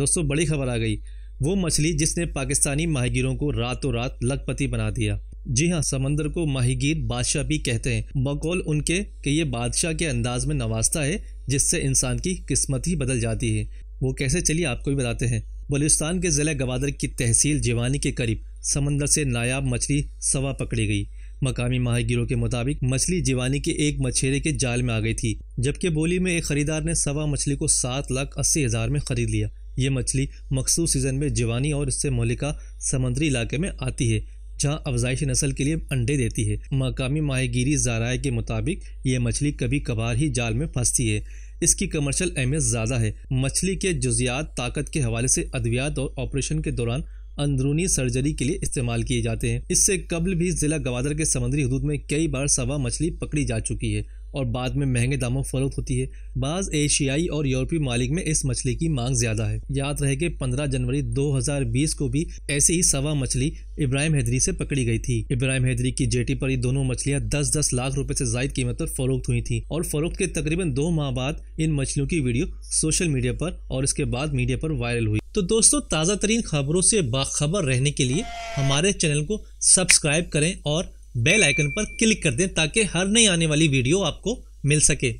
दोस्तों बड़ी खबर आ गई वो मछली जिसने पाकिस्तानी माहिगीरों को रातों रात लखपति बना दिया जी हाँ समंदर को माहिगीर बादशाह भी कहते हैं बकौल उनके कि ये बादशाह के अंदाज में नवाजता है जिससे इंसान की किस्मत ही बदल जाती है वो कैसे चलिए आपको भी बताते हैं बलुस्तान के ज़िला गवादर की तहसील जीवानी के करीब समंदर से नायाब मछली सवा पकड़ी गई मकामी माहिगीरों के मुताबिक मछली जीवानी के एक मछेरे के जाल में आ गई थी जबकि बोली में एक खरीदार ने सवा मछली को सात लाख अस्सी हज़ार में खरीद लिया ये मछली मखसूस सीज़न में जवानी और इससे मोलिका समुद्री इलाके में आती है जहाँ अफजाइश नस्ल के लिए अंडे देती है मकामी माहगीरी जाराए के मुताबिक ये मछली कभी कभार ही जाल में फंसती है इसकी कमर्शल अहमियत ज़्यादा है मछली के जुजियात ताकत के हवाले से अद्वियात और ऑपरेशन के दौरान अंदरूनी सर्जरी के लिए इस्तेमाल किए जाते हैं इससे कबल भी ज़िला गवादर के समुद्री हदूद में कई बार सवा मछली पकड़ी जा चुकी है और बाद में महंगे दामों फरोख्त होती है बाज़ एशियाई और यूरोपीय मालिक में इस मछली की मांग ज़्यादा है याद रहे कि 15 जनवरी 2020 को भी ऐसी ही सवा मछली इब्राहिम हैदरी से पकड़ी गई थी इब्राहिम हैदरी की जेटी पर ये दोनों मछलियाँ दस दस लाख रुपए से जायद कीमत पर फरोख्त हुई थी और फरोख्त के तकरीबन दो माह बाद इन मछलियों की वीडियो सोशल मीडिया पर और इसके बाद मीडिया पर वायरल हुई तो दोस्तों ताज़ा तरीन खबरों से बाखबर रहने के लिए हमारे चैनल को सब्सक्राइब करें और बेल आइकन पर क्लिक कर दें ताकि हर नई आने वाली वीडियो आपको मिल सके